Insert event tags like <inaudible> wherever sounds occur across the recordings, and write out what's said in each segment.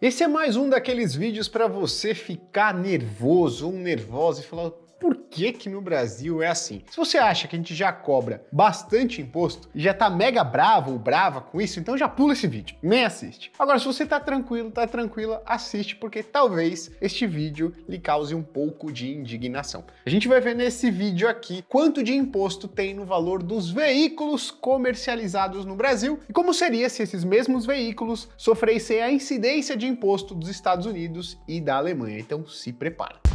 Esse é mais um daqueles vídeos para você ficar nervoso ou nervosa e falar: por que que no Brasil é assim? Se você acha que a gente já cobra bastante imposto e já tá mega bravo ou brava com isso, então já pula esse vídeo, nem assiste. Agora, se você tá tranquilo, tá tranquila, assiste, porque talvez este vídeo lhe cause um pouco de indignação. A gente vai ver nesse vídeo aqui quanto de imposto tem no valor dos veículos comercializados no Brasil e como seria se esses mesmos veículos sofressem a incidência de imposto dos Estados Unidos e da Alemanha. Então se prepara.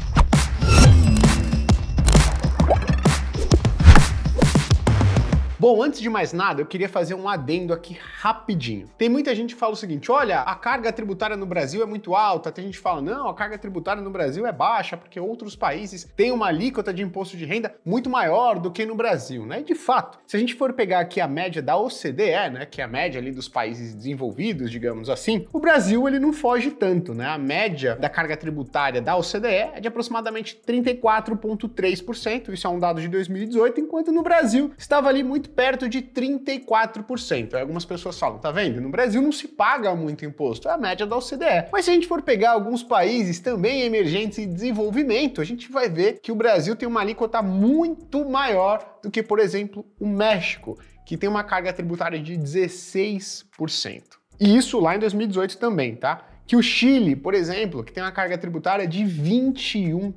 Bom, antes de mais nada, eu queria fazer um adendo aqui rapidinho. Tem muita gente que fala o seguinte: olha, a carga tributária no Brasil é muito alta. Tem gente que fala, não, a carga tributária no Brasil é baixa, porque outros países têm uma alíquota de imposto de renda muito maior do que no Brasil, né? E de fato, se a gente for pegar aqui a média da OCDE, né, que é a média ali dos países desenvolvidos, digamos assim, o Brasil ele não foge tanto, né? A média da carga tributária da OCDE é de aproximadamente 34,3%, isso é um dado de 2018, enquanto no Brasil estava ali muito perto de 34%. Aí algumas pessoas falam, tá vendo? No Brasil não se paga muito imposto, é a média da OCDE. Mas se a gente for pegar alguns países também emergentes e desenvolvimento, a gente vai ver que o Brasil tem uma alíquota muito maior do que, por exemplo, o México, que tem uma carga tributária de 16%. E isso lá em 2018 também, tá? que o Chile, por exemplo, que tem uma carga tributária de 21%.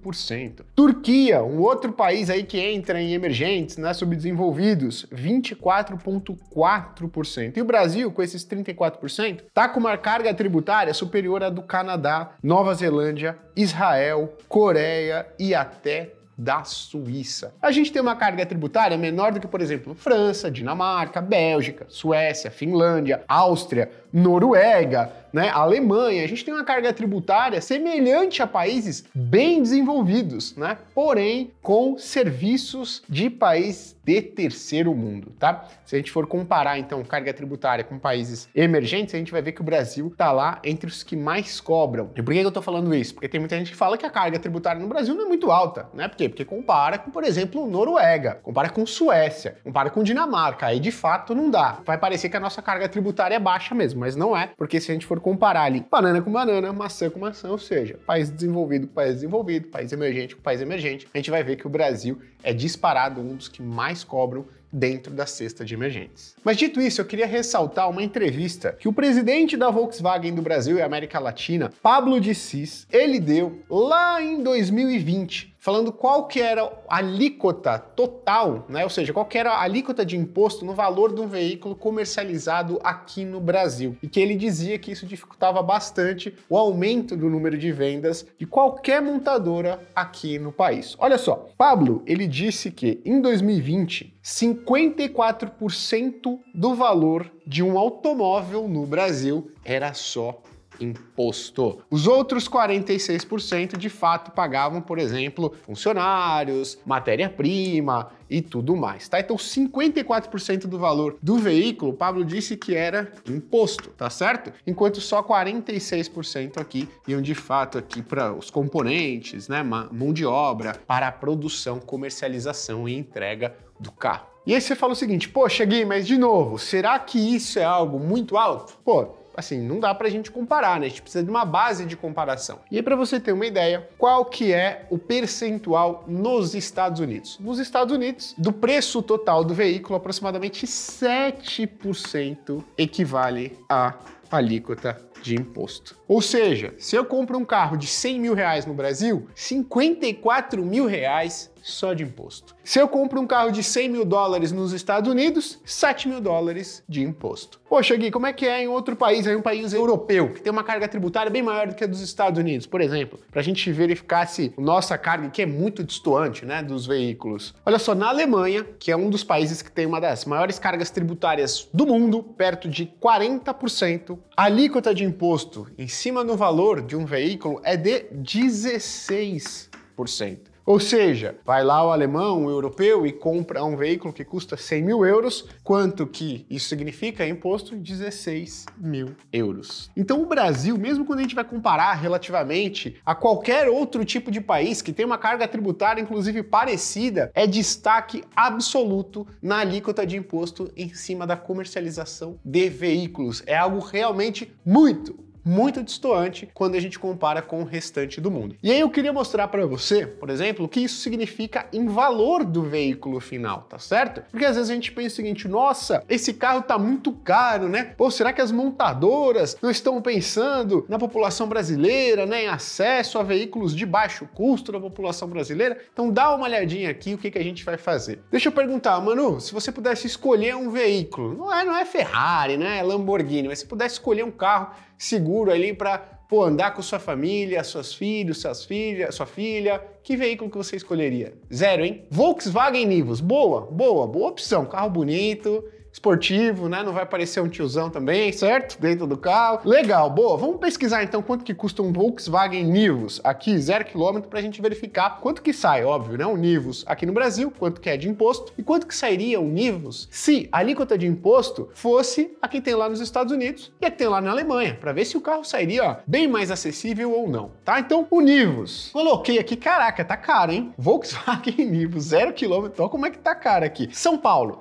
Turquia, um outro país aí que entra em emergentes, né, subdesenvolvidos, 24.4%. E o Brasil, com esses 34%, tá com uma carga tributária superior à do Canadá, Nova Zelândia, Israel, Coreia e até da Suíça. A gente tem uma carga tributária menor do que, por exemplo, França, Dinamarca, Bélgica, Suécia, Finlândia, Áustria, Noruega, né, Alemanha. A gente tem uma carga tributária semelhante a países bem desenvolvidos, né, porém com serviços de país de terceiro mundo, tá? Se a gente for comparar então carga tributária com países emergentes, a gente vai ver que o Brasil tá lá entre os que mais cobram. E por que eu tô falando isso? Porque tem muita gente que fala que a carga tributária no Brasil não é muito alta, né? Por quê? Porque compara com, por exemplo, Noruega, compara com Suécia, compara com Dinamarca, aí de fato não dá. Vai parecer que a nossa carga tributária é baixa mesmo, mas não é, porque se a gente for comparar ali banana com banana, maçã com maçã, ou seja, país desenvolvido com país desenvolvido, país emergente com país emergente, a gente vai ver que o Brasil é disparado um dos que mais cobram dentro da cesta de emergentes. Mas dito isso, eu queria ressaltar uma entrevista que o presidente da Volkswagen do Brasil e América Latina, Pablo de Cis, ele deu lá em 2020 falando qual que era a alíquota total, né? ou seja, qual que era a alíquota de imposto no valor de um veículo comercializado aqui no Brasil. E que ele dizia que isso dificultava bastante o aumento do número de vendas de qualquer montadora aqui no país. Olha só, Pablo, ele disse que em 2020, 54% do valor de um automóvel no Brasil era só imposto. Os outros 46% de fato pagavam, por exemplo, funcionários, matéria-prima e tudo mais, tá? Então 54% do valor do veículo, Pablo disse que era imposto, tá certo? Enquanto só 46% aqui iam de fato aqui para os componentes, né, mão de obra, para a produção, comercialização e entrega do carro. E aí você fala o seguinte, poxa, cheguei, mas de novo, será que isso é algo muito alto? Pô, assim, não dá pra gente comparar, né? A gente precisa de uma base de comparação. E aí, para você ter uma ideia, qual que é o percentual nos Estados Unidos? Nos Estados Unidos, do preço total do veículo, aproximadamente 7% equivale a alíquota de imposto. Ou seja, se eu compro um carro de 100 mil reais no Brasil, 54 mil reais só de imposto. Se eu compro um carro de 100 mil dólares nos Estados Unidos, 7 mil dólares de imposto. Poxa, Gui, como é que é em outro país, em um país europeu, que tem uma carga tributária bem maior do que a dos Estados Unidos, por exemplo, para a gente verificar se nossa carga, que é muito distoante, né, dos veículos. Olha só, na Alemanha, que é um dos países que tem uma das maiores cargas tributárias do mundo, perto de 40%, a alíquota de imposto em cima do valor de um veículo é de 16%. Ou seja, vai lá o alemão, o europeu e compra um veículo que custa 100 mil euros, quanto que isso significa imposto 16 mil euros. Então o Brasil, mesmo quando a gente vai comparar relativamente a qualquer outro tipo de país que tem uma carga tributária inclusive parecida, é destaque absoluto na alíquota de imposto em cima da comercialização de veículos. É algo realmente muito muito distoante quando a gente compara com o restante do mundo. E aí eu queria mostrar para você, por exemplo, o que isso significa em valor do veículo final, tá certo? Porque às vezes a gente pensa o seguinte, nossa, esse carro tá muito caro, né? Pô, será que as montadoras não estão pensando na população brasileira, né, em acesso a veículos de baixo custo da população brasileira? Então dá uma olhadinha aqui o que, que a gente vai fazer. Deixa eu perguntar, Manu, se você pudesse escolher um veículo, não é, não é Ferrari, né, é Lamborghini, mas se pudesse escolher um carro seguro seguro ali para andar com sua família, seus filhos, suas filhas, sua filha, que veículo que você escolheria? Zero, hein? Volkswagen Nivus, boa, boa, boa opção, carro bonito, esportivo, né? Não vai aparecer um tiozão também, certo? Dentro do carro. Legal, boa. Vamos pesquisar então quanto que custa um Volkswagen Nivus aqui, zero quilômetro, para a gente verificar quanto que sai, óbvio, né? Um Nivus aqui no Brasil, quanto que é de imposto e quanto que sairia um Nivus se a alíquota de imposto fosse a que tem lá nos Estados Unidos e a que tem lá na Alemanha, para ver se o carro sairia ó, bem mais acessível ou não, tá? Então, o Nivus. Coloquei aqui, caraca, tá caro, hein? Volkswagen <laughs> Nivus, zero quilômetro, olha como é que tá caro aqui. São Paulo,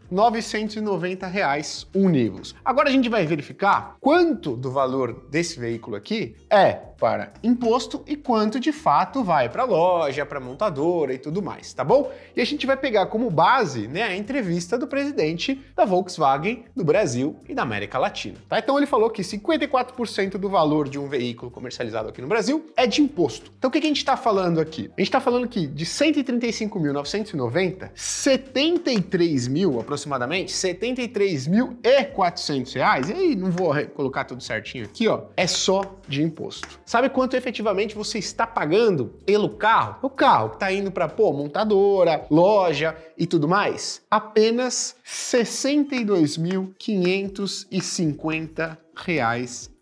990 reais univos. Agora a gente vai verificar quanto do valor desse veículo aqui é para imposto e quanto de fato vai para loja, para montadora e tudo mais, tá bom? E a gente vai pegar como base né, a entrevista do presidente da Volkswagen do Brasil e da América Latina. Tá? Então ele falou que 54% do valor de um veículo comercializado aqui no Brasil é de imposto. Então o que a gente está falando aqui? A gente está falando que de 135.990, 73 mil aproximadamente aproximadamente R$ 73.400, e aí não vou colocar tudo certinho aqui, ó, é só de imposto. Sabe quanto efetivamente você está pagando pelo carro? O carro que está indo para, pô, montadora, loja e tudo mais? Apenas R$ 62.550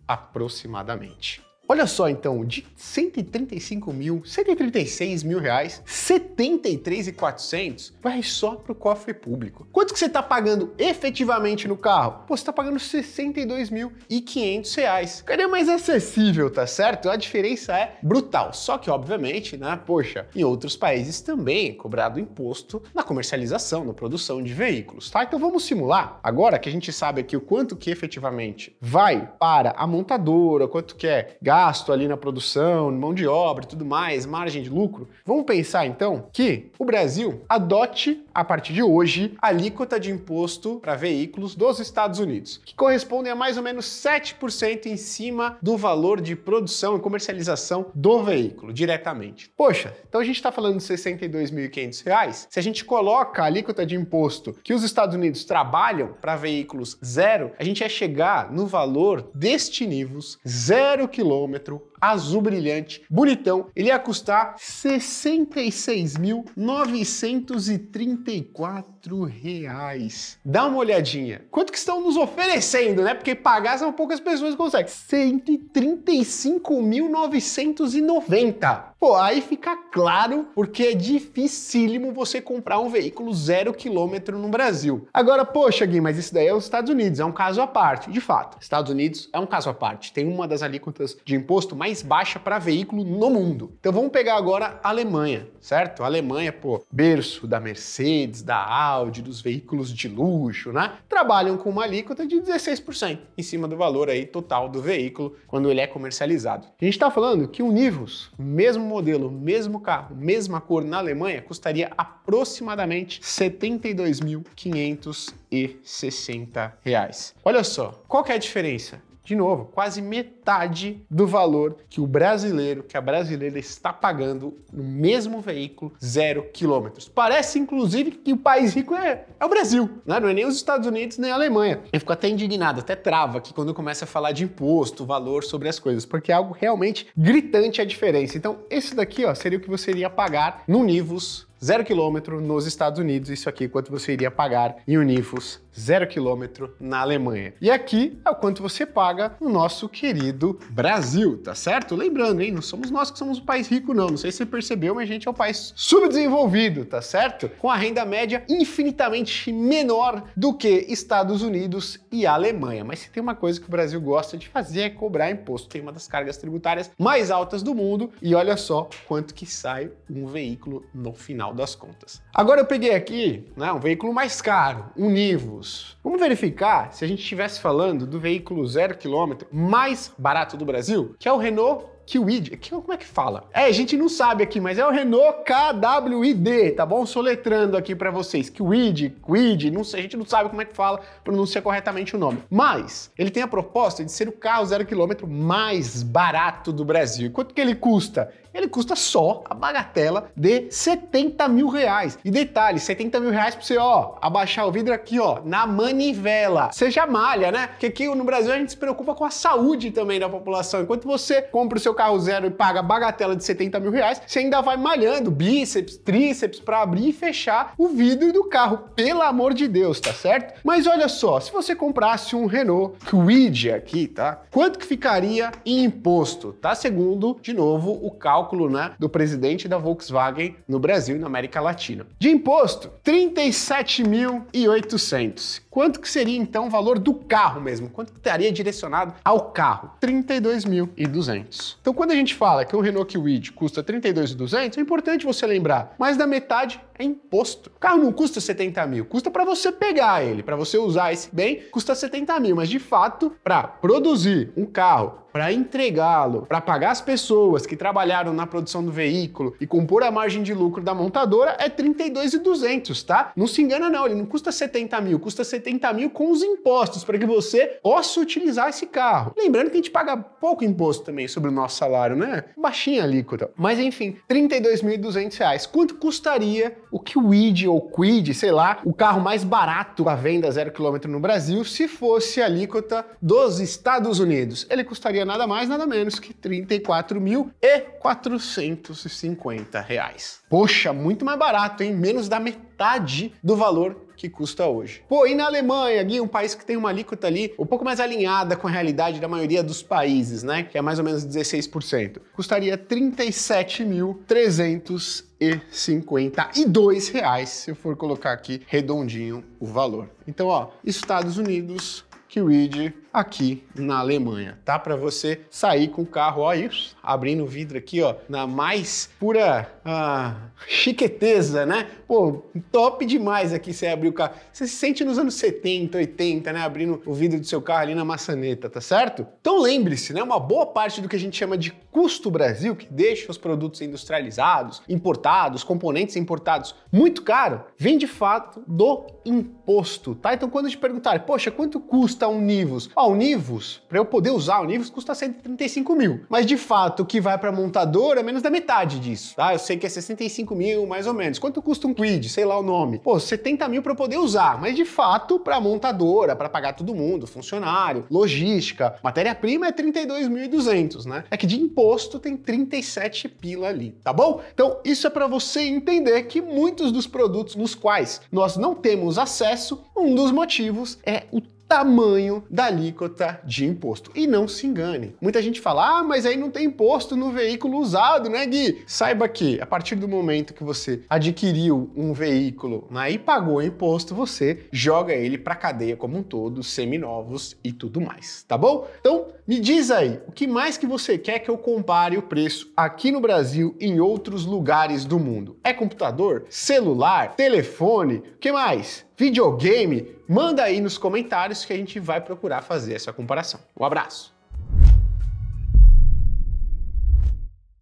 aproximadamente. Olha só então, de 135 mil, 136 mil reais, 73,400 vai só para o cofre público. Quanto que você está pagando efetivamente no carro? Pô, você está pagando 62.500 reais. Cadê mais acessível, tá certo? A diferença é brutal. Só que, obviamente, né, poxa, em outros países também é cobrado imposto na comercialização, na produção de veículos, tá? Então vamos simular agora que a gente sabe aqui o quanto que efetivamente vai para a montadora, quanto que é gasto gasto ali na produção, mão de obra e tudo mais, margem de lucro, vamos pensar então que o Brasil adote a partir de hoje, a alíquota de imposto para veículos dos Estados Unidos, que correspondem a mais ou menos 7% em cima do valor de produção e comercialização do veículo diretamente. Poxa, então a gente está falando de R$ 62.500. Se a gente coloca a alíquota de imposto que os Estados Unidos trabalham para veículos zero, a gente ia chegar no valor destinivos zero quilômetro azul brilhante, bonitão, ele ia custar 66.934 reais. Dá uma olhadinha. Quanto que estão nos oferecendo, né? Porque pagar são poucas pessoas que conseguem. 135.990. Pô, aí fica claro porque é dificílimo você comprar um veículo zero quilômetro no Brasil. Agora, poxa, Gui, mas isso daí é os Estados Unidos, é um caso à parte. De fato, Estados Unidos é um caso à parte. Tem uma das alíquotas de imposto mais mais baixa para veículo no mundo. Então vamos pegar agora a Alemanha, certo? A Alemanha, pô, berço da Mercedes, da Audi, dos veículos de luxo, né? Trabalham com uma alíquota de 16% em cima do valor aí total do veículo quando ele é comercializado. A gente está falando que um Nivus, mesmo modelo, mesmo carro, mesma cor na Alemanha, custaria aproximadamente 72.560 reais. Olha só, qual que é a diferença? De novo, quase metade do valor que o brasileiro, que a brasileira está pagando no mesmo veículo, zero quilômetros. Parece, inclusive, que o país rico é, é o Brasil, né? não é nem os Estados Unidos nem a Alemanha. Eu fico até indignado, até trava aqui quando começa a falar de imposto, valor sobre as coisas, porque é algo realmente gritante a diferença. Então, esse daqui ó, seria o que você iria pagar no Nivus zero quilômetro nos Estados Unidos, isso aqui quanto você iria pagar em Unifos zero quilômetro na Alemanha. E aqui é o quanto você paga no nosso querido Brasil, tá certo? Lembrando, hein? Não somos nós que somos o país rico, não. Não sei se você percebeu, mas a gente é um país subdesenvolvido, tá certo? Com a renda média infinitamente menor do que Estados Unidos e Alemanha. Mas se tem uma coisa que o Brasil gosta de fazer é cobrar imposto. Tem uma das cargas tributárias mais altas do mundo e olha só quanto que sai um veículo no final das contas. Agora eu peguei aqui né, um veículo mais caro, um Nivus veículos. Vamos verificar se a gente estivesse falando do veículo zero quilômetro mais barato do Brasil, que é o Renault Kwid, é como é que fala? É, a gente não sabe aqui, mas é o Renault KWID, tá bom? Soletrando aqui para vocês, Kwid, Kwid, não sei, a gente não sabe como é que fala, pronuncia corretamente o nome. Mas ele tem a proposta de ser o carro zero quilômetro mais barato do Brasil. Quanto que ele custa? ele custa só a bagatela de 70 mil reais. E detalhe, 70 mil reais para você, ó, abaixar o vidro aqui, ó, na manivela. Seja malha, né? Porque aqui no Brasil a gente se preocupa com a saúde também da população. Enquanto você compra o seu carro zero e paga bagatela de 70 mil reais, você ainda vai malhando bíceps, tríceps para abrir e fechar o vidro do carro. Pelo amor de Deus, tá certo? Mas olha só, se você comprasse um Renault Kwid aqui, tá? Quanto que ficaria em imposto, tá? Segundo, de novo, o cálculo cálculo né, do presidente da Volkswagen no Brasil e na América Latina. De imposto, 37.800. Quanto que seria então o valor do carro mesmo? Quanto que estaria direcionado ao carro? 32.200. Então quando a gente fala que o Renault Kwid custa 32.200, é importante você lembrar, mais da metade é imposto. O carro não custa 70 mil, custa para você pegar ele, para você usar esse bem, custa 70 mil, mas de fato, para produzir um carro para entregá-lo, para pagar as pessoas que trabalharam na produção do veículo e compor a margem de lucro da montadora é 32,200, tá? Não se engana não, ele não custa 70 mil, custa 70 mil com os impostos para que você possa utilizar esse carro. Lembrando que a gente paga pouco imposto também sobre o nosso salário, né? Baixinha alíquota. Mas enfim, 32.200 reais. Quanto custaria o Kwid ou Quid, sei lá, o carro mais barato à venda zero quilômetro no Brasil, se fosse a alíquota dos Estados Unidos? Ele custaria nada mais, nada menos que R$ 34.450. Reais. Poxa, muito mais barato, hein? Menos da metade do valor que custa hoje. Pô, e na Alemanha, Gui, um país que tem uma alíquota ali um pouco mais alinhada com a realidade da maioria dos países, né? Que é mais ou menos 16%. Custaria R$ 37.352 reais, se eu for colocar aqui redondinho o valor. Então, ó, Estados Unidos, Kiwid, aqui na Alemanha. Tá para você sair com o carro, ó, isso, abrindo o vidro aqui, ó, na mais pura ah, chiqueteza, né? Pô, top demais aqui você abrir o carro. Você se sente nos anos 70, 80, né, abrindo o vidro do seu carro ali na maçaneta, tá certo? Então lembre-se, né, uma boa parte do que a gente chama de custo Brasil, que deixa os produtos industrializados, importados, componentes importados muito caro, vem de fato do imposto, tá? Então quando te perguntar, poxa, quanto custa um Nivus? ao Univos, para eu poder usar o Univos, custa 135 mil. Mas de fato, o que vai para montadora é menos da metade disso, tá? Eu sei que é 65 mil, mais ou menos. Quanto custa um quid? Sei lá o nome. Pô, 70 mil para eu poder usar. Mas de fato, para montadora, para pagar todo mundo, funcionário, logística, matéria-prima é 32.200, né? É que de imposto tem 37 pila ali, tá bom? Então, isso é para você entender que muitos dos produtos nos quais nós não temos acesso, um dos motivos é o tamanho da alíquota de imposto. E não se engane. Muita gente fala, ah, mas aí não tem imposto no veículo usado, né, Gui? Saiba que a partir do momento que você adquiriu um veículo né, e pagou imposto, você joga ele para cadeia como um todo, seminovos e tudo mais, tá bom? Então, me diz aí, o que mais que você quer que eu compare o preço aqui no Brasil e em outros lugares do mundo? É computador? Celular? Telefone? O que mais? videogame? Manda aí nos comentários que a gente vai procurar fazer essa comparação. Um abraço!